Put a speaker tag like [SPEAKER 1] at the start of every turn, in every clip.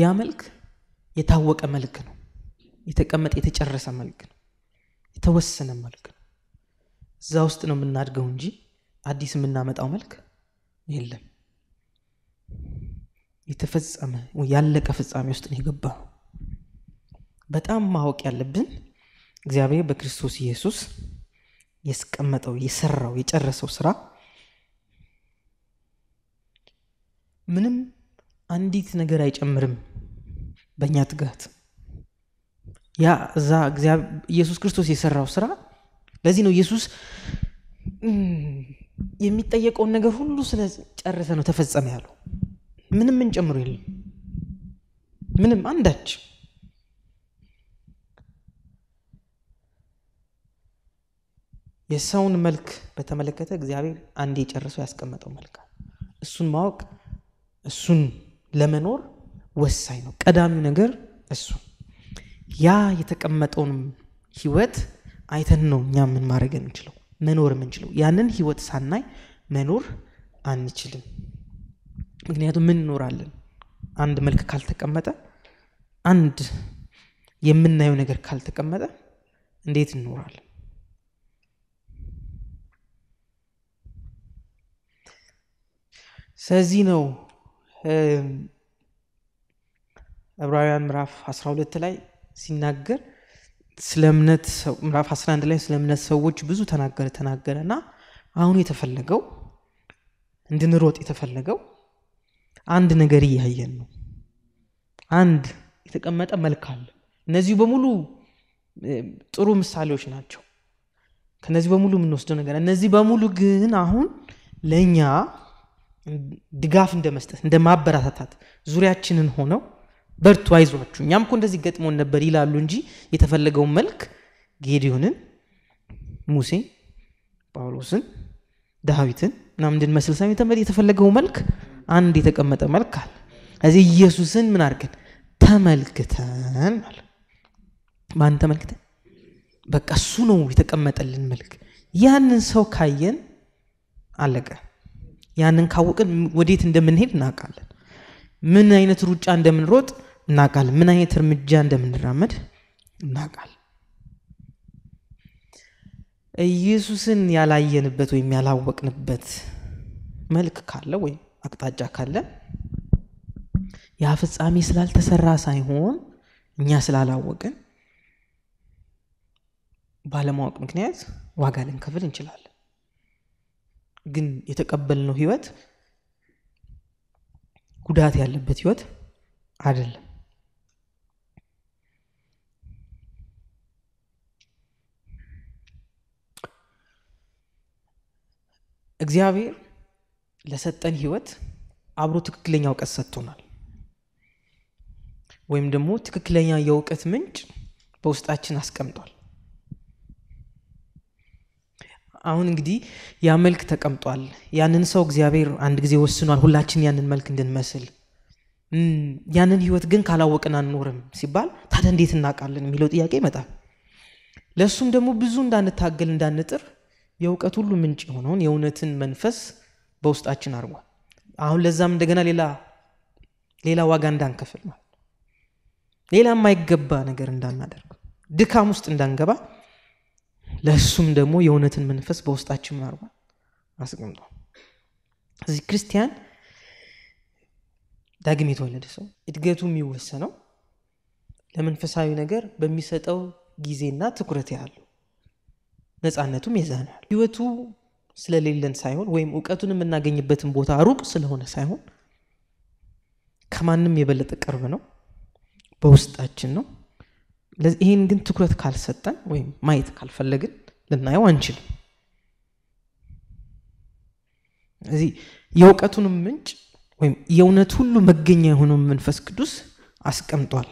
[SPEAKER 1] ያ መልክ የታወቀ መልክ ነው። የተቀመጠ የተጨረሰ መልክ ነው። የተወሰነ መልክ ነው። እዛ ውስጥ ነው የምናድገው እንጂ አዲስ የምናመጣው መልክ የለም። የተፈጸመ ያለቀ ፍጻሜ ውስጥ ነው የገባ በጣም ማወቅ ያለብን እግዚአብሔር በክርስቶስ ኢየሱስ ያስቀመጠው የሰራው የጨረሰው ስራ ምንም አንዲት ነገር አይጨምርም በእኛ ትጋት። ያ እዛ ኢየሱስ ክርስቶስ የሰራው ስራ ለዚህ ነው ኢየሱስ የሚጠየቀውን ነገር ሁሉ ስለጨረሰ ነው ተፈጸመ ያለው። ምንም ጨምሮ የለም ምንም አንዳች። የሰውን መልክ በተመለከተ እግዚአብሔር አንዴ ጨርሶ ያስቀመጠው መልክ እሱን ማወቅ እሱን ለመኖር ወሳኝ ነው። ቀዳሚው ነገር እሱ ያ የተቀመጠውን ህይወት አይተን ነው እኛ ምን ማድረግ የምንችለው መኖር የምንችለው። ያንን ህይወት ሳናይ መኖር አንችልም። ምክንያቱም ምን እኖራለን? አንድ መልክ ካልተቀመጠ፣ አንድ የምናየው ነገር ካልተቀመጠ እንዴት እንኖራለን? ስለዚህ ነው ዕብራውያን ምዕራፍ 12 ላይ ሲናገር ስለ እምነት ምዕራፍ 11 ላይ ስለ እምነት ሰዎች ብዙ ተናገረ ተናገረ እና አሁን የተፈለገው እንድንሮጥ የተፈለገው አንድ ነገር እያየን ነው። አንድ የተቀመጠ መልክ አለ። እነዚህ በሙሉ ጥሩ ምሳሌዎች ናቸው። ከነዚህ በሙሉ የምንወስደው ነገር እነዚህ በሙሉ ግን አሁን ለእኛ ድጋፍ እንደ መስጠት እንደ ማበረታታት ዙሪያችንን ሆነው በርቱ አይዟችሁ እኛም እኮ እንደዚህ ገጥሞን ነበር ይላሉ እንጂ የተፈለገውን መልክ ጌዲዮንን ሙሴን ጳውሎስን ዳዊትን ምናምን እንድንመስል ሳይሆን የተፈለገው መልክ አንድ የተቀመጠ መልክ አለ እዚህ ኢየሱስን ምን አርገን ተመልክተን አለ ማን ተመልክተን በቃ እሱ ነው የተቀመጠልን መልክ ያንን ሰው ካየን አለቀ ያንን ካወቅን ወዴት እንደምንሄድ እናውቃለን። ምን አይነት ሩጫ እንደምንሮጥ እናውቃለን። ምን አይነት እርምጃ እንደምንራመድ እናውቃለን። ኢየሱስን ያላየንበት ወይም ያላወቅንበት መልክ ካለ ወይም አቅጣጫ ካለ ያ ፍጻሜ ስላልተሰራ ሳይሆን እኛ ስላላወቅን ባለማወቅ ምክንያት ዋጋ ልንከፍል እንችላለን። ግን የተቀበልነው ህይወት ጉዳት ያለበት ህይወት አይደለም። እግዚአብሔር ለሰጠን ህይወት አብሮ ትክክለኛ እውቀት ሰጥቶናል። ወይም ደግሞ ትክክለኛ የእውቀት ምንጭ በውስጣችን አስቀምጧል። አሁን እንግዲህ ያ መልክ ተቀምጧል። ያንን ሰው እግዚአብሔር አንድ ጊዜ ወስኗል፣ ሁላችን ያንን መልክ እንድንመስል። ያንን ህይወት ግን ካላወቅን አንኖርም ሲባል ታዲያ እንዴት እናውቃለን የሚለው ጥያቄ ይመጣል። ለእሱም ደግሞ ብዙ እንዳንታገል እንዳንጥር የእውቀት ሁሉ ምንጭ የሆነውን የእውነትን መንፈስ በውስጣችን አድርጓል። አሁን ለዛም እንደገና ሌላ ሌላ ዋጋ እንዳንከፍል ማለት ሌላ የማይገባ ነገር እንዳናደርግ ድካም ውስጥ እንዳንገባ ለእሱም ደግሞ የእውነትን መንፈስ በውስጣችን ማርጓል አስቀምጦ እዚህ ክርስቲያን ዳግም የተወለደ ሰው እድገቱ የሚወሰነው ለመንፈሳዊ ነገር በሚሰጠው ጊዜና ትኩረት ያሉ ነፃነቱም የዛናል ህይወቱ ስለሌለን ሳይሆን ወይም እውቀቱን የምናገኝበትን ቦታ ሩቅ ስለሆነ ሳይሆን ከማንም የበለጠ ቅርብ ነው በውስጣችን ነው ይህን ግን ትኩረት ካልሰጠን ወይም ማየት ካልፈለግን ልናየው አንችልም እዚህ የእውቀቱንም ምንጭ ወይም የእውነት ሁሉ መገኛ የሆነውን መንፈስ ቅዱስ አስቀምጧል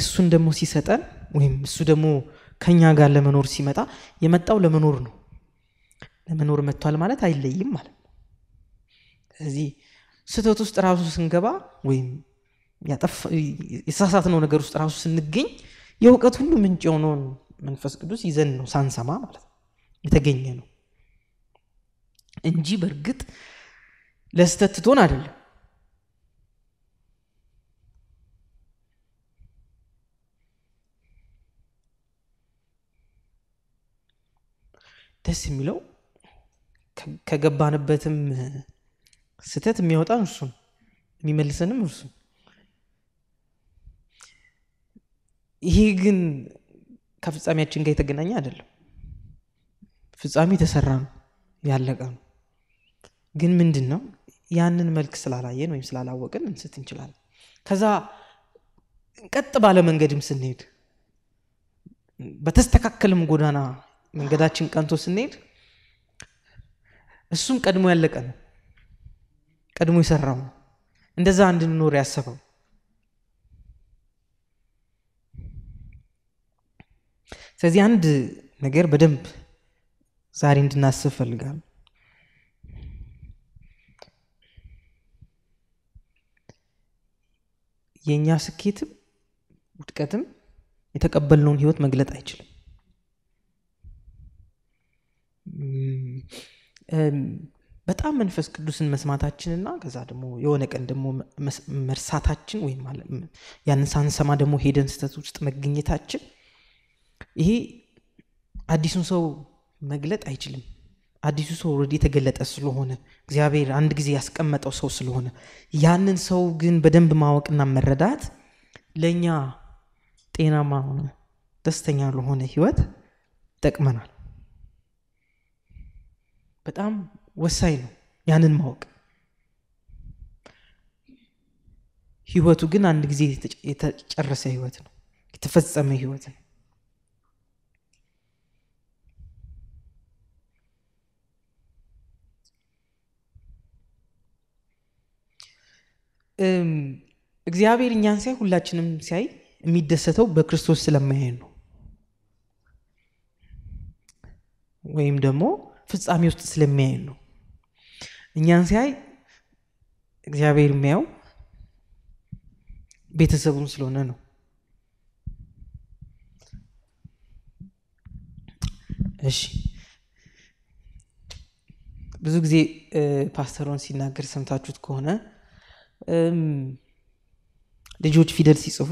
[SPEAKER 1] እሱን ደግሞ ሲሰጠን ወይም እሱ ደግሞ ከኛ ጋር ለመኖር ሲመጣ የመጣው ለመኖር ነው ለመኖር መጥቷል ማለት አይለይም ማለት ነው ስለዚህ ስህተት ውስጥ ራሱ ስንገባ ወይም የተሳሳትነው ነገር ውስጥ ራሱ ስንገኝ የእውቀት ሁሉ ምንጭ የሆነውን መንፈስ ቅዱስ ይዘን ነው ሳንሰማ ማለት ነው የተገኘ ነው እንጂ በእርግጥ ለስተት አይደለም ደስ የሚለው ከገባንበትም ስህተት የሚያወጣን እርሱ ነው የሚመልሰንም እርሱ ይሄ ግን ከፍጻሜያችን ጋር የተገናኘ አይደለም። ፍጻሜ የተሰራ ነው፣ ያለቀ ነው። ግን ምንድን ነው ያንን መልክ ስላላየን ወይም ስላላወቅን እንስት እንችላለን። ከዛ ቀጥ ባለ መንገድም ስንሄድ በተስተካከልም ጎዳና መንገዳችን ቀንቶ ስንሄድ እሱም ቀድሞ ያለቀ ነው፣ ቀድሞ የሰራው ነው። እንደዛ እንድንኖር ያሰበው ስለዚህ አንድ ነገር በደንብ ዛሬ እንድናስብ ፈልጋል። የእኛ ስኬትም ውድቀትም የተቀበልነውን ህይወት መግለጥ አይችልም። በጣም መንፈስ ቅዱስን መስማታችንና ከዛ ደግሞ የሆነ ቀን ደግሞ መርሳታችን ወይም ያንን ሳንሰማ ደግሞ ሄደን ስህተት ውስጥ መገኘታችን ይሄ አዲሱን ሰው መግለጥ አይችልም አዲሱ ሰው ኦልሬዲ የተገለጠ ስለሆነ እግዚአብሔር አንድ ጊዜ ያስቀመጠው ሰው ስለሆነ ያንን ሰው ግን በደንብ ማወቅና መረዳት ለእኛ ጤናማ ደስተኛ ለሆነ ህይወት ይጠቅመናል በጣም ወሳኝ ነው ያንን ማወቅ ህይወቱ ግን አንድ ጊዜ የተጨረሰ ህይወት ነው የተፈጸመ ህይወት ነው እግዚአብሔር እኛን ሳይ ሁላችንም ሲያይ የሚደሰተው በክርስቶስ ስለማያይ ነው ወይም ደግሞ ፍጻሜ ውስጥ ስለሚያይ ነው። እኛን ሲያይ እግዚአብሔር የሚያው ቤተሰቡን ስለሆነ ነው። እሺ ብዙ ጊዜ ፓስተሮን ሲናገር ሰምታችሁት ከሆነ ልጆች ፊደል ሲጽፉ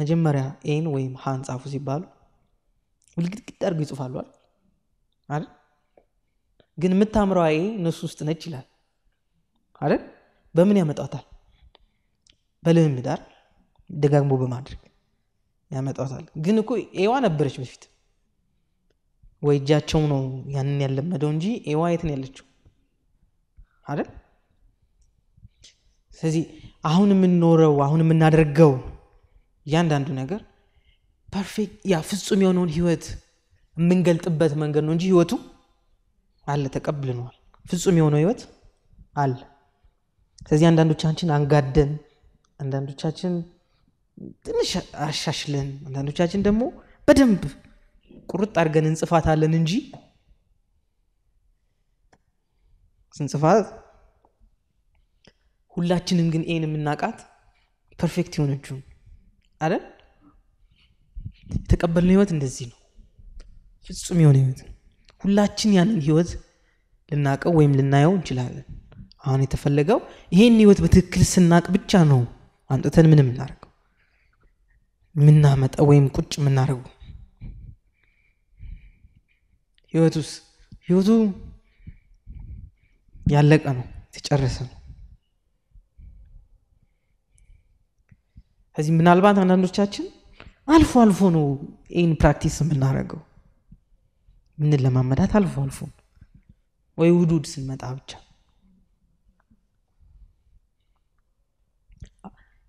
[SPEAKER 1] መጀመሪያ ኤን ወይም ሀን ጻፉ ሲባሉ ግድግድ አርገው ይጽፋሉ አይደል? ግን የምታምረው ኤ እነሱ ውስጥ ነች ይላል አይደል? በምን ያመጣታል? በልምምዳር ደጋግሞ በማድረግ ያመጣታል። ግን እኮ ኤዋ ነበረች በፊት ወይ እጃቸው ነው ያንን ያለመደው እንጂ ኤዋ የትን ያለችው አይደል? ስለዚህ አሁን የምንኖረው አሁን የምናደርገው እያንዳንዱ ነገር ፐርፌክት ያ ፍጹም የሆነውን ህይወት የምንገልጥበት መንገድ ነው እንጂ ህይወቱ አለ ተቀብልነዋል ፍጹም የሆነው ህይወት አለ ስለዚህ አንዳንዶቻችን አንጋደን አንዳንዶቻችን ትንሽ አሻሽለን አንዳንዶቻችን ደግሞ በደንብ ቁርጥ አድርገን አለን እንጂ ስንጽፋት ሁላችንም ግን ኤን የምናውቃት ፐርፌክት የሆነችው አለን የተቀበልነው ህይወት እንደዚህ ነው፣ ፍጹም የሆነ ህይወት ነው። ሁላችን ያንን ህይወት ልናቀው ወይም ልናየው እንችላለን። አሁን የተፈለገው ይሄን ህይወት በትክክል ስናቅ ብቻ ነው አንጥተን ምን የምናደርገው የምናመጣው ወይም ቁጭ የምናደርገው ህይወቱስ ህይወቱ ያለቀ ነው፣ የተጨረሰ ነው። ከዚህ ምናልባት አንዳንዶቻችን አልፎ አልፎ ነው ይህን ፕራክቲስ የምናደርገው ምንን ለማመዳት አልፎ አልፎ ወይ ውዱድ ስንመጣ ብቻ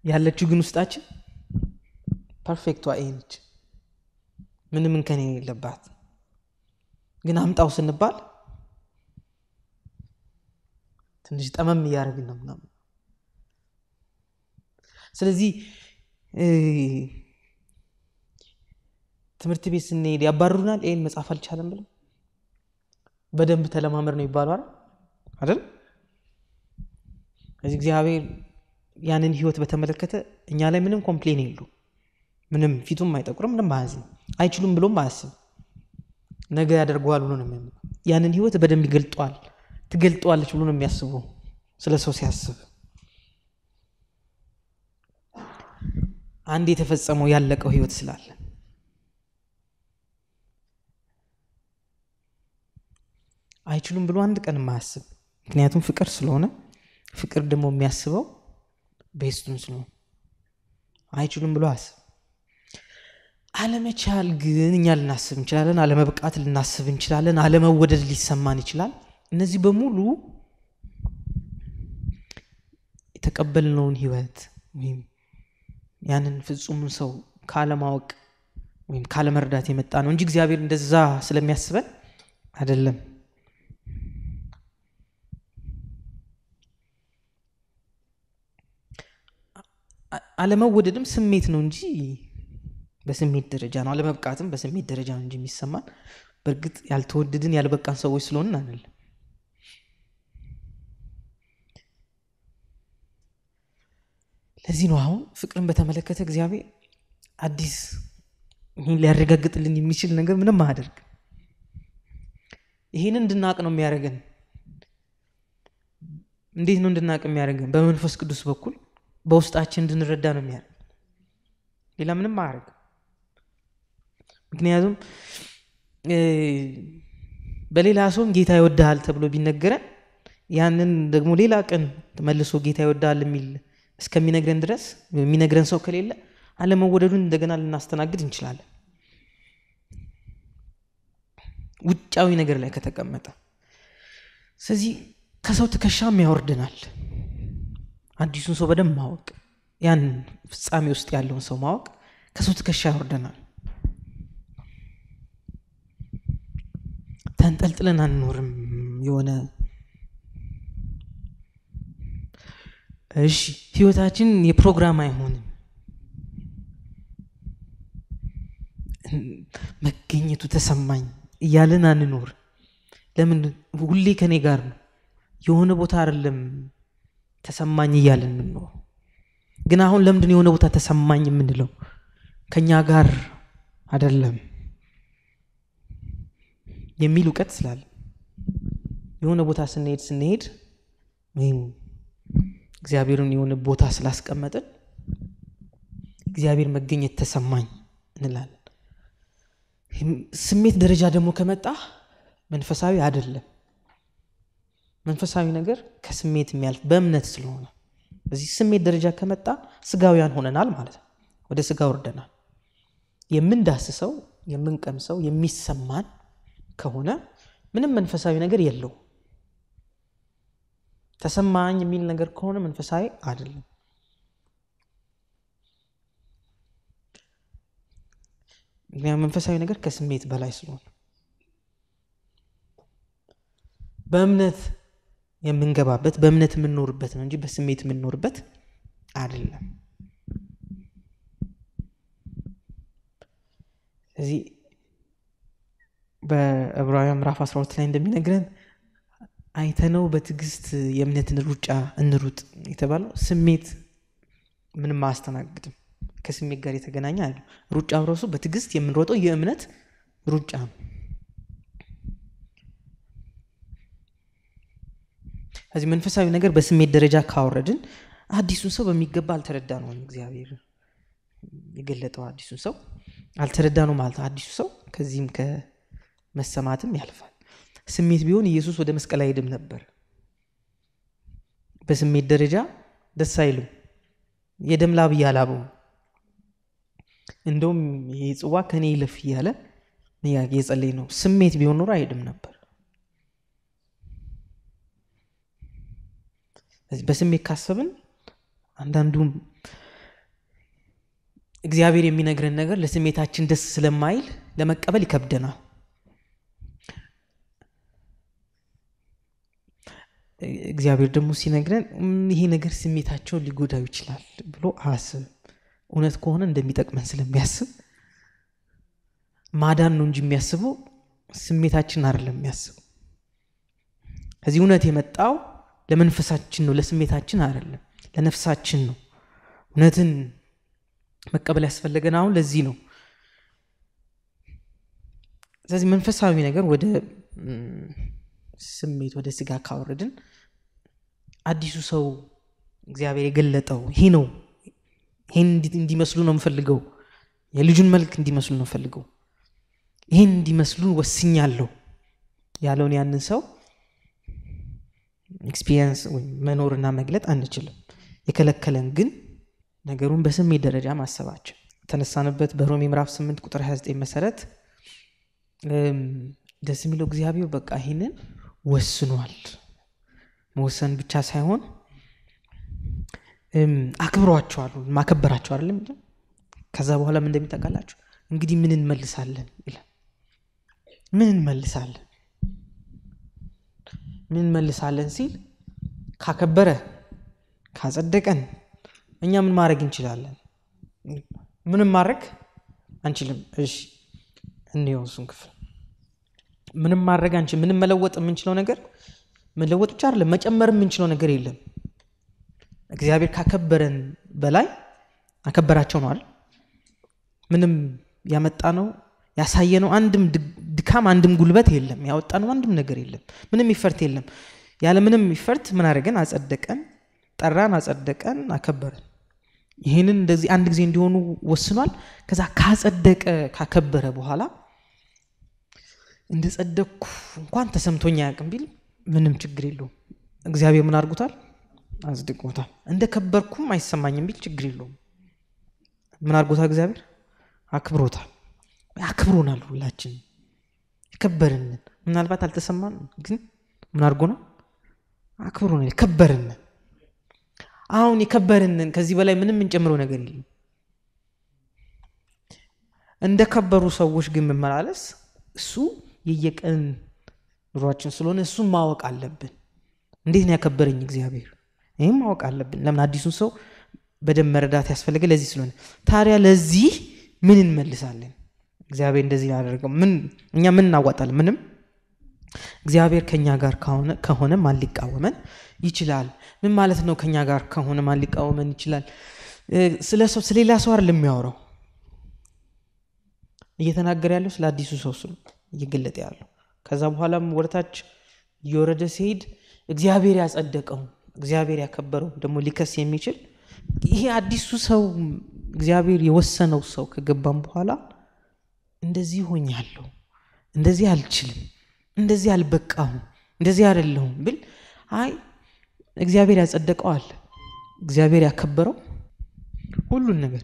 [SPEAKER 1] ያለችው ግን ውስጣችን ፐርፌክቷ ይነች ምንም እንከን የለባት? ግን አምጣው ስንባል ትንሽ ጠመም እያደረግን ነው ምናምን ስለዚህ ትምህርት ቤት ስንሄድ ያባርሩናል። ይህን መጽሐፍ አልቻለም ብለ። በደንብ ተለማመር ነው ይባሉ አይደል? እዚህ እግዚአብሔር ያንን ህይወት በተመለከተ እኛ ላይ ምንም ኮምፕሌን የሉ። ምንም ፊቱም አይጠቁርም፣ ምንም ማያዝ አይችሉም ብሎም አያስብ። ነገ ያደርገዋል ብሎ ነው ያንን ህይወት በደንብ ይገልጠዋል፣ ትገልጠዋለች ብሎ ነው የሚያስቡ ስለ ሰው ሲያስብ አንድ የተፈጸመው ያለቀው ህይወት ስላለ አይችሉም ብሎ አንድ ቀን ማያስብ ምክንያቱም ፍቅር ስለሆነ ፍቅር ደግሞ የሚያስበው ቤስቱን ስለሆነ አይችሉም ብሎ አስብ አለመቻል ግን እኛ ልናስብ እንችላለን አለመብቃት ልናስብ እንችላለን አለመወደድ ሊሰማን ይችላል እነዚህ በሙሉ የተቀበልነውን ህይወት ወይም ያንን ፍጹሙን ሰው ካለማወቅ ወይም ካለመርዳት የመጣ ነው እንጂ እግዚአብሔር እንደዛ ስለሚያስበን አይደለም። አለመወደድም ስሜት ነው እንጂ በስሜት ደረጃ ነው። አለመብቃትም በስሜት ደረጃ ነው እንጂ የሚሰማን በእርግጥ ያልተወደድን ያልበቃን ሰዎች ስለሆን አይደለም። ለዚህ ነው አሁን ፍቅርን በተመለከተ እግዚአብሔር አዲስ ይህን ሊያረጋግጥልን የሚችል ነገር ምንም አያደርግ። ይህን እንድናቅ ነው የሚያደርገን። እንዴት ነው እንድናቅ የሚያደርገን? በመንፈስ ቅዱስ በኩል በውስጣችን እንድንረዳ ነው የሚያደርግ። ሌላ ምንም አያደርግ። ምክንያቱም በሌላ ሰውም ጌታ ይወድሃል ተብሎ ቢነገረን ያንን ደግሞ ሌላ ቀን መልሶ ጌታ ይወድሃል የሚል እስከሚነግረን ድረስ የሚነግረን ሰው ከሌለ አለመወደዱን እንደገና ልናስተናግድ እንችላለን። ውጫዊ ነገር ላይ ከተቀመጠ ስለዚህ ከሰው ትከሻም ያወርድናል። አዲሱን ሰው በደንብ ማወቅ፣ ያን ፍጻሜ ውስጥ ያለውን ሰው ማወቅ ከሰው ትከሻ ያወርደናል። ተንጠልጥለን አንኖርም የሆነ እሺ ህይወታችን የፕሮግራም አይሆንም። መገኘቱ ተሰማኝ እያለን አንኖር። ለምን ሁሌ ከኔ ጋር ነው። የሆነ ቦታ አይደለም ተሰማኝ እያለን የምንኖር። ግን አሁን ለምንድን የሆነ ቦታ ተሰማኝ የምንለው? ከኛ ጋር አይደለም የሚል እውቀት ስላለ የሆነ ቦታ ስንሄድ ስንሄድ ወይም እግዚአብሔርን የሆነ ቦታ ስላስቀመጥን እግዚአብሔር መገኘት ተሰማኝ እንላለን። ስሜት ደረጃ ደግሞ ከመጣ መንፈሳዊ አይደለም። መንፈሳዊ ነገር ከስሜት የሚያልፍ በእምነት ስለሆነ በዚህ ስሜት ደረጃ ከመጣ ስጋውያን ሆነናል ማለት ነው። ወደ ስጋ ወርደናል። የምንዳስሰው፣ የምንቀምሰው የሚሰማን ከሆነ ምንም መንፈሳዊ ነገር የለውም። ተሰማኝ የሚል ነገር ከሆነ መንፈሳዊ አይደለም። ምክንያቱም መንፈሳዊ ነገር ከስሜት በላይ ስለሆነ በእምነት የምንገባበት በእምነት የምንኖርበት ነው እንጂ በስሜት የምንኖርበት አይደለም። ስለዚህ በዕብራውያን ምዕራፍ 12 ላይ እንደሚነግረን አይተነው በትዕግስት የእምነትን ሩጫ እንሩጥ የተባለው ስሜት ምንም አያስተናግድም። ከስሜት ጋር የተገናኘ አለ። ሩጫ ብረሱ በትዕግስት የምንሮጠው የእምነት ሩጫ ነው። ከዚህ መንፈሳዊ ነገር በስሜት ደረጃ ካወረድን አዲሱን ሰው በሚገባ አልተረዳ ነው። እግዚአብሔር የገለጠው አዲሱን ሰው አልተረዳ ነው ማለት አዲሱ ሰው ከዚህም ከመሰማትም ያልፋል። ስሜት ቢሆን ኢየሱስ ወደ መስቀል አይሄድም ነበር። በስሜት ደረጃ ደስ አይልም። የደም ላብ እያላበው እንደውም ይሄ ጽዋ ከኔ ይለፍ እያለ የጸለይ ነው። ስሜት ቢሆን ኖሮ አይሄድም ነበር። በስሜት ካሰብን አንዳንዱም እግዚአብሔር የሚነግረን ነገር ለስሜታችን ደስ ስለማይል ለመቀበል ይከብደናል። እግዚአብሔር ደግሞ ሲነግረን ይሄ ነገር ስሜታቸውን ሊጎዳው ይችላል ብሎ አያስብም። እውነት ከሆነ እንደሚጠቅመን ስለሚያስብ ማዳን ነው እንጂ የሚያስበው ስሜታችን አይደለም ለሚያስብ ከዚህ እውነት የመጣው ለመንፈሳችን ነው፣ ለስሜታችን አይደለም፣ ለነፍሳችን ነው። እውነትን መቀበል ያስፈለገን አሁን ለዚህ ነው። ስለዚህ መንፈሳዊ ነገር ወደ ስሜት ወደ ስጋ ካወረድን አዲሱ ሰው እግዚአብሔር የገለጠው ይሄ ነው ይሄን እንዲመስሉ ነው የምፈልገው የልጁን መልክ እንዲመስሉ ነው የምፈልገው ይህን እንዲመስሉ ወስኛለሁ ያለውን ያንን ሰው ኤክስፒሪየንስ መኖርና መግለጥ አንችልም የከለከለን ግን ነገሩን በስሜት ደረጃ ማሰባችን ተነሳንበት በሮሜ ምዕራፍ 8 ቁጥር 29 መሰረት ደስ የሚለው እግዚአብሔር በቃ ይህንን ወስኗል መወሰን ብቻ ሳይሆን አክብሯቸዋሉ ማከበራቸው አይደለም ከዛ በኋላ ምን እንደሚጠቃላችሁ እንግዲህ ምን እንመልሳለን ይላል ምን እንመልሳለን ምን እንመልሳለን ሲል ካከበረ ካጸደቀን እኛ ምን ማድረግ እንችላለን ምንም ማድረግ አንችልም እሺ እንየውሱን ክፍል ምንም ማድረግ አንችል ምንም መለወጥ የምንችለው ነገር መለወጥ ብቻ አይደለም መጨመር የምንችለው ነገር የለም። እግዚአብሔር ካከበረን በላይ አከበራቸው ነው አይደል? ምንም ያመጣ ነው ያሳየነው አንድም ድካም አንድም ጉልበት የለም። ያወጣነው አንድም ነገር የለም። ምንም ይፈርት የለም። ያለ ምንም ይፈርት ምን አድርገን አጸደቀን፣ ጠራን፣ አጸደቀን፣ አከበረን። ይህንን እንደዚህ አንድ ጊዜ እንዲሆኑ ወስኗል። ከዛ ካጸደቀ ካከበረ በኋላ እንደጸደቅኩ እንኳን ተሰምቶኛ ያቅም ቢል ምንም ችግር የለውም። እግዚአብሔር ምን አድርጎታል? አጽድቆታል። እንደ ከበርኩም አይሰማኝም ቢል ችግር የለውም። ምን አድርጎታል? እግዚአብሔር አክብሮታል። አክብሮናል። ሁላችን የከበርንን ምናልባት አልተሰማን፣ ግን ምን አድርጎ ነው? ነው የከበርንን አሁን የከበርንን ከዚህ በላይ ምንም የምንጨምረው ነገር የለም። እንደ ከበሩ ሰዎች ግን መመላለስ እሱ የየቀን ኑሯችን ስለሆነ እሱን ማወቅ አለብን። እንዴት ነው ያከበረኝ እግዚአብሔር? ይህም ማወቅ አለብን። ለምን አዲሱን ሰው በደንብ መረዳት ያስፈልገ ለዚህ ስለሆነ ታዲያ ለዚህ ምን እንመልሳለን? እግዚአብሔር እንደዚህ ያደርገው ምን እኛ ምን እናዋጣለን? ምንም እግዚአብሔር ከኛ ጋር ከሆነ ማን ሊቃወመን ይችላል? ምን ማለት ነው? ከኛ ጋር ከሆነ ማን ሊቃወመን ይችላል? ስለ ሰው ስለሌላ ሰው አይደለም የሚያወራው እየተናገረ ያለው ስለ አዲሱ ሰው እየገለጠ ያለው ከዛ በኋላም ወደታች እየወረደ ሲሄድ እግዚአብሔር ያጸደቀው እግዚአብሔር ያከበረው ደግሞ ሊከስ የሚችል ይሄ አዲሱ ሰው እግዚአብሔር የወሰነው ሰው ከገባም በኋላ እንደዚህ ሆኛለሁ፣ እንደዚህ አልችልም፣ እንደዚህ አልበቃሁም፣ እንደዚህ አደለሁም ብል አይ እግዚአብሔር ያጸደቀው አለ እግዚአብሔር ያከበረው ሁሉን ነገር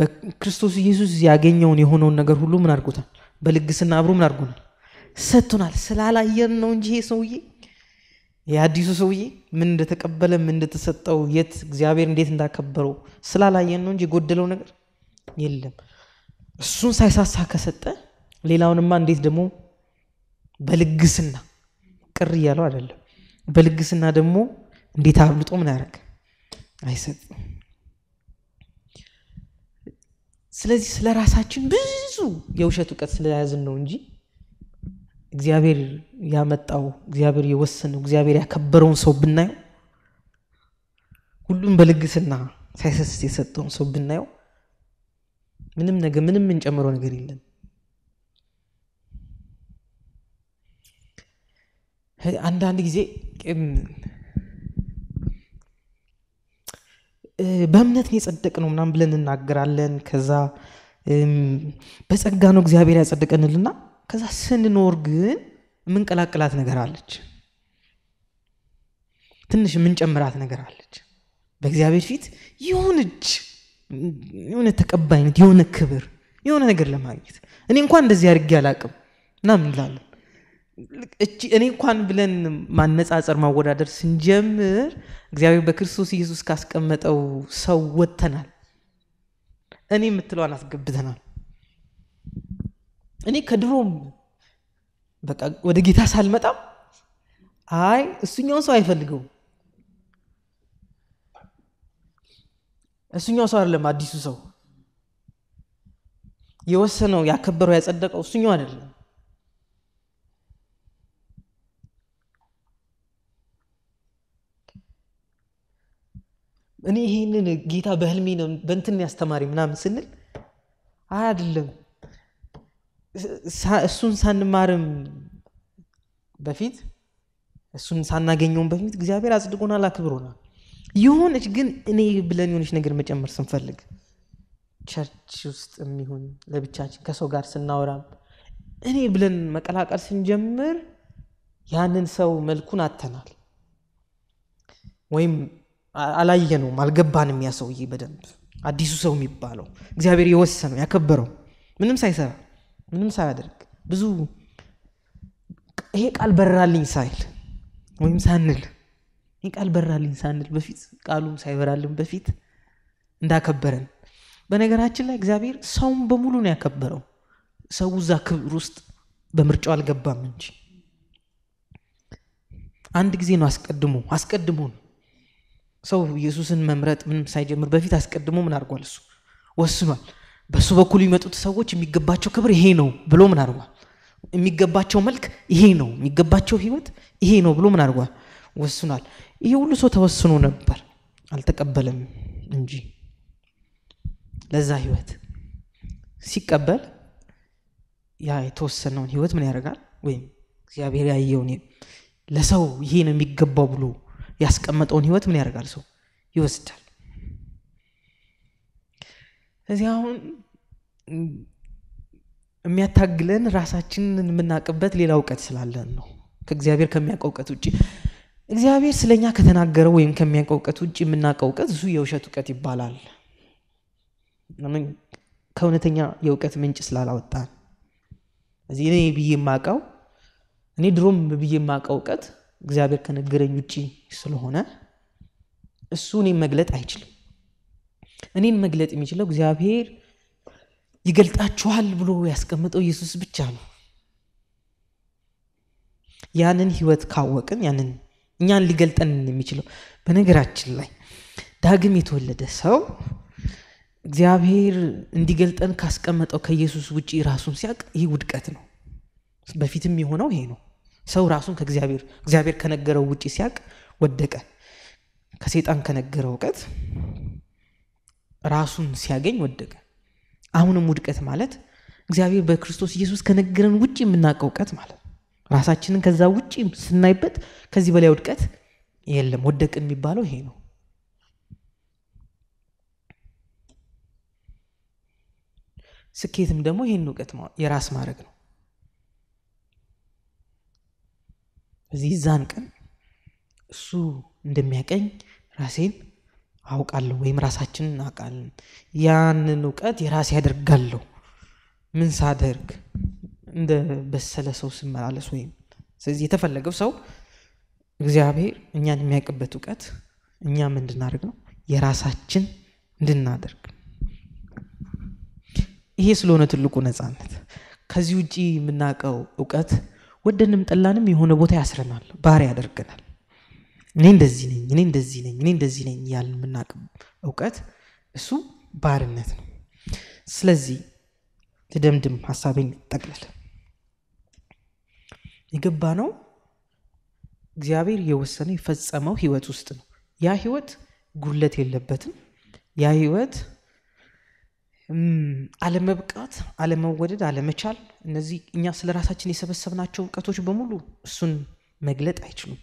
[SPEAKER 1] በክርስቶስ ኢየሱስ ያገኘውን የሆነውን ነገር ሁሉ ምን አድርጎታል? በልግስና አብሮ ምን አድርጎናል? ሰጥቶናል። ስላላየን ነው እንጂ ይሄ ሰውዬ የአዲሱ ሰውዬ ምን እንደተቀበለ ምን እንደተሰጠው የት እግዚአብሔር እንዴት እንዳከበረው ስላላየን ነው እንጂ የጎደለው ነገር የለም። እሱን ሳይሳሳ ከሰጠ ሌላውንማ እንዴት ደግሞ በልግስና ቅር እያለው አይደለም፣ በልግስና ደግሞ እንዴት አብልጦ ምን ያደረግ አይሰጥም። ስለዚህ ስለ ራሳችን ብዙ የውሸት እውቀት ስለያዝን ነው እንጂ እግዚአብሔር ያመጣው እግዚአብሔር የወሰነው እግዚአብሔር ያከበረውን ሰው ብናየው ሁሉም በልግስና ሳይሰስት የሰጠውን ሰው ብናየው ምንም ነገ ምንም የምንጨምረው ነገር የለም። አንዳንድ ጊዜ በእምነት ነው የጸደቅ ነው ምናም ብለን እናገራለን። ከዛ በጸጋ ነው እግዚአብሔር ያጸደቀንልና ከዛ ስንኖር ግን የምንቀላቅላት ነገር አለች፣ ትንሽ የምንጨምራት ነገር አለች። በእግዚአብሔር ፊት የሆነች የሆነ ተቀባይነት፣ የሆነ ክብር፣ የሆነ ነገር ለማግኘት እኔ እንኳን እንደዚህ አድርጌ አላቅም ምናምን እንላለን። እኔ እንኳን ብለን ማነጻጸር ማወዳደር ስንጀምር እግዚአብሔር በክርስቶስ ኢየሱስ ካስቀመጠው ሰው ወጥተናል። እኔ የምትለዋን አስገብተናል። እኔ ከድሮም በቃ ወደ ጌታ ሳልመጣም አይ እሱኛውን ሰው አይፈልገውም እሱኛው ሰው አይደለም አዲሱ ሰው የወሰነው ያከበረው ያጸደቀው እሱኛው አይደለም እኔ ይህንን ጌታ በህልሜ ነው በእንትን ያስተማሪ ምናምን ስንል አይ አይደለም እሱን ሳንማርም በፊት እሱን ሳናገኘውም በፊት እግዚአብሔር አጽድቆናል፣ አክብሮናል። የሆነች ግን እኔ ብለን የሆነች ነገር መጨመር ስንፈልግ ቸርች ውስጥ የሚሆን ለብቻችን ከሰው ጋር ስናወራም እኔ ብለን መቀላቀል ስንጀምር ያንን ሰው መልኩን አተናል ወይም አላየነውም፣ አልገባንም። ያ ሰውዬ በደንብ አዲሱ ሰው የሚባለው እግዚአብሔር የወሰነው ያከበረው ምንም ሳይሰራ ምንም ሳያደርግ ብዙ ይሄ ቃል በራልኝ ሳይል ወይም ሳንል ይህ ቃል በራልኝ ሳንል በፊት ቃሉም ሳይበራልን በፊት እንዳከበረን በነገራችን ላይ እግዚአብሔር ሰውን በሙሉ ነው ያከበረው። ሰው እዛ ክብር ውስጥ በምርጫው አልገባም እንጂ አንድ ጊዜ ነው አስቀድሞ አስቀድሞ ነው ሰው ኢየሱስን መምረጥ ምንም ሳይጀምር በፊት አስቀድሞ ምን አድርጓል? እሱ ወስኗል። በእሱ በኩል የሚመጡት ሰዎች የሚገባቸው ክብር ይሄ ነው ብሎ ምን አድርጓል? የሚገባቸው መልክ ይሄ ነው፣ የሚገባቸው ህይወት ይሄ ነው ብሎ ምን አድርጓል? ወስኗል። ይሄ ሁሉ ሰው ተወስኖ ነበር፣ አልተቀበለም እንጂ ለዛ ህይወት ሲቀበል ያ የተወሰነውን ህይወት ምን ያደርጋል? ወይም እግዚአብሔር ያየውን ለሰው ይሄ ነው የሚገባው ብሎ ያስቀመጠውን ህይወት ምን ያደርጋል? ሰው ይወስዳል። እዚህ አሁን የሚያታግለን ራሳችንን የምናውቅበት ሌላ እውቀት ስላለን ነው። ከእግዚአብሔር ከሚያውቀ እውቀት ውጭ እግዚአብሔር ስለኛ ከተናገረው ወይም ከሚያውቀ እውቀት ውጭ የምናውቀ እውቀት እሱ የውሸት እውቀት ይባላል። ከእውነተኛ የእውቀት ምንጭ ስላላወጣን እዚህ እኔ ብዬ የማቀው እኔ ድሮም ብዬ የማቀው እውቀት እግዚአብሔር ከነገረኝ ውጭ ስለሆነ እሱ እኔን መግለጥ አይችልም። እኔን መግለጥ የሚችለው እግዚአብሔር ይገልጣችኋል ብሎ ያስቀምጠው ኢየሱስ ብቻ ነው። ያንን ህይወት ካወቅን ያንን እኛን ሊገልጠን የሚችለው በነገራችን ላይ ዳግም የተወለደ ሰው እግዚአብሔር እንዲገልጠን ካስቀመጠው ከኢየሱስ ውጭ ራሱን ሲያቅ ይህ ውድቀት ነው። በፊትም የሆነው ይሄ ነው። ሰው ራሱን ከእግዚአብሔር እግዚአብሔር ከነገረው ውጭ ሲያቅ ወደቀ። ከሴጣን ከነገረው እውቀት ራሱን ሲያገኝ ወደቀ። አሁንም ውድቀት ማለት እግዚአብሔር በክርስቶስ ኢየሱስ ከነገረን ውጭ የምናውቀው እውቀት ማለት ራሳችንን ከዛ ውጭ ስናይበት ከዚህ በላይ ውድቀት የለም። ወደቅን የሚባለው ይሄ ነው። ስኬትም ደግሞ ይህን እውቀት የራስ ማድረግ ነው። እዚህ እዛን ቀን እሱ እንደሚያቀኝ ራሴን አውቃለሁ ወይም ራሳችንን አውቃለን። ያንን እውቀት የራሴ ያደርጋለሁ። ምን ሳደርግ እንደ በሰለ ሰው ስመላለስ ወይም ስለዚህ የተፈለገው ሰው እግዚአብሔር እኛን የሚያውቅበት እውቀት እኛም እንድናደርግ ነው፣ የራሳችን እንድናደርግ። ይሄ ስለሆነ ትልቁ ነፃነት። ከዚህ ውጭ የምናውቀው እውቀት ወደንም ጠላንም የሆነ ቦታ ያስረናል፣ ባሪያ ያደርገናል። እኔ እንደዚህ ነኝ እኔ እንደዚህ ነኝ እኔ እንደዚህ ነኝ እያልን የምናቅ እውቀት እሱ ባርነት ነው ስለዚህ ትደምድም ሀሳቤን ጠቅልል የገባ ነው እግዚአብሔር የወሰነው የፈጸመው ህይወት ውስጥ ነው ያ ህይወት ጉድለት የለበትም ያ ህይወት አለመብቃት አለመወደድ አለመቻል እነዚህ እኛ ስለ ራሳችን የሰበሰብናቸው እውቀቶች በሙሉ እሱን መግለጥ አይችሉም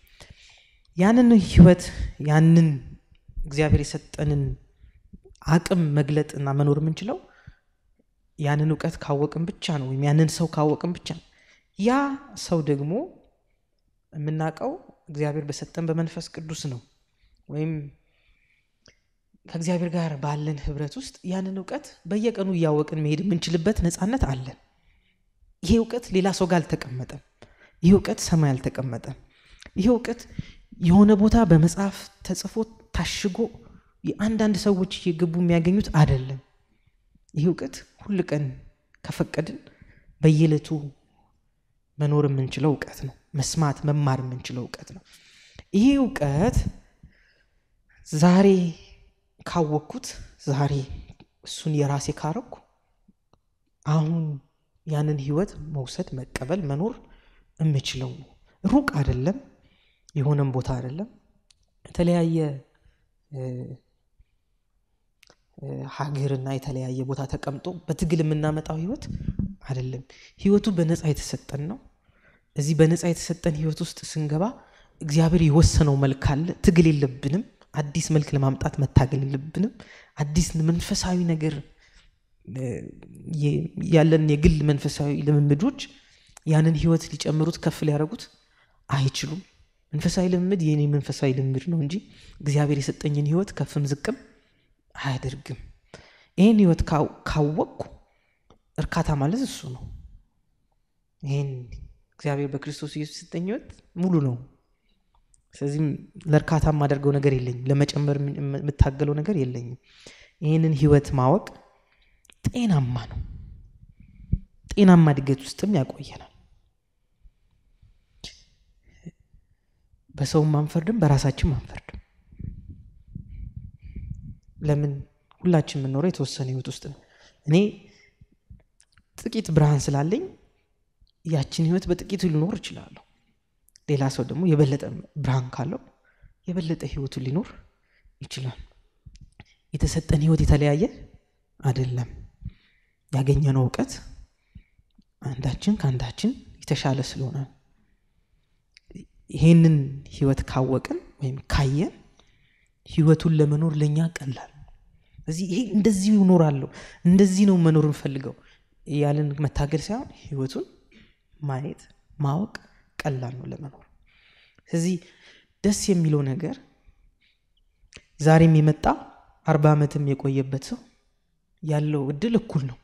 [SPEAKER 1] ያንን ህይወት ያንን እግዚአብሔር የሰጠንን አቅም መግለጥና መኖር የምንችለው ያንን እውቀት ካወቅን ብቻ ነው፣ ወይም ያንን ሰው ካወቅን ብቻ ነው። ያ ሰው ደግሞ የምናውቀው እግዚአብሔር በሰጠን በመንፈስ ቅዱስ ነው፣ ወይም ከእግዚአብሔር ጋር ባለን ህብረት ውስጥ ያንን እውቀት በየቀኑ እያወቅን መሄድ የምንችልበት ነፃነት አለን። ይሄ እውቀት ሌላ ሰው ጋር አልተቀመጠም። ይህ እውቀት ሰማይ አልተቀመጠም። ይህ እውቀት የሆነ ቦታ በመጽሐፍ ተጽፎ ታሽጎ የአንዳንድ ሰዎች እየገቡ የሚያገኙት አይደለም። ይህ እውቀት ሁል ቀን ከፈቀድን በየለቱ መኖር የምንችለው እውቀት ነው። መስማት መማር የምንችለው እውቀት ነው። ይህ እውቀት ዛሬ ካወቅኩት ዛሬ እሱን የራሴ ካረኩ አሁን ያንን ህይወት መውሰድ መቀበል መኖር የምችለው ነው። ሩቅ አይደለም። የሆነም ቦታ አይደለም። የተለያየ ሀገርና የተለያየ ቦታ ተቀምጦ በትግል የምናመጣው ህይወት አይደለም። ህይወቱ በነፃ የተሰጠን ነው። እዚህ በነፃ የተሰጠን ህይወት ውስጥ ስንገባ እግዚአብሔር የወሰነው መልክ አለ። ትግል የለብንም። አዲስ መልክ ለማምጣት መታገል የለብንም። አዲስ መንፈሳዊ ነገር ያለን የግል መንፈሳዊ ልምምዶች ያንን ህይወት ሊጨምሩት ከፍ ሊያደረጉት አይችሉም። መንፈሳዊ ልምምድ የኔ መንፈሳዊ ልምድ ነው እንጂ እግዚአብሔር የሰጠኝን ህይወት ከፍም ዝቅም አያደርግም ይህን ህይወት ካወቅኩ እርካታ ማለት እሱ ነው ይህን እግዚአብሔር በክርስቶስ ኢየሱስ የሰጠኝ ህይወት ሙሉ ነው ስለዚህም ለእርካታ የማደርገው ነገር የለኝም ለመጨመር የምታገለው ነገር የለኝም ይህንን ህይወት ማወቅ ጤናማ ነው ጤናማ እድገት ውስጥም ያቆየናል በሰውም አንፈርድም፣ በራሳችንም አንፈርድም። ለምን ሁላችን የምንኖረው የተወሰነ ህይወት ውስጥ ነው። እኔ ጥቂት ብርሃን ስላለኝ ያችን ህይወት በጥቂቱ ሊኖር እችላለሁ። ሌላ ሰው ደግሞ የበለጠ ብርሃን ካለው የበለጠ ህይወቱ ሊኖር ይችላል። የተሰጠን ህይወት የተለያየ አይደለም። ያገኘነው እውቀት አንዳችን ከአንዳችን የተሻለ ስለሆነ ይሄንን ህይወት ካወቅን ወይም ካየን ህይወቱን ለመኖር ለእኛ ቀላል እዚህ ይሄ እንደዚህ እኖራለሁ እንደዚህ ነው መኖር እንፈልገው ያለን መታገል ሳይሆን ህይወቱን ማየት ማወቅ ቀላል ነው ለመኖር ስለዚህ ደስ የሚለው ነገር ዛሬም የመጣ አርባ ዓመትም የቆየበት ሰው ያለው እድል እኩል ነው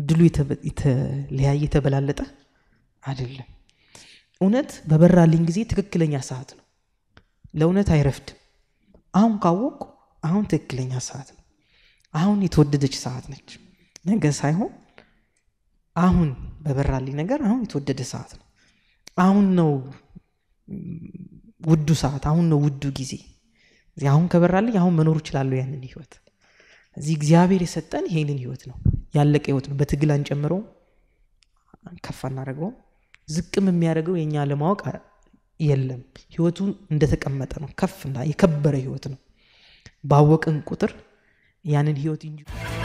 [SPEAKER 1] እድሉ የተለያየ የተበላለጠ አይደለም እውነት በበራልኝ ጊዜ ትክክለኛ ሰዓት ነው። ለእውነት አይረፍድም። አሁን ካወቅኩ አሁን ትክክለኛ ሰዓት ነው። አሁን የተወደደች ሰዓት ነች። ነገ ሳይሆን አሁን በበራልኝ ነገር አሁን የተወደደ ሰዓት ነው። አሁን ነው ውዱ ሰዓት፣ አሁን ነው ውዱ ጊዜ። አሁን ከበራልኝ አሁን መኖሩ እችላለሁ ያንን ህይወት። እዚህ እግዚአብሔር የሰጠን ይሄንን ህይወት ነው። ያለቀ ህይወት ነው። በትግል አንጨምረውም፣ ከፍ እናደረገውም ዝቅም የሚያደርገው የእኛ ለማወቅ የለም። ህይወቱ እንደተቀመጠ ነው። ከፍና የከበረ ህይወት ነው። ባወቅን ቁጥር ያንን ህይወት እንጂ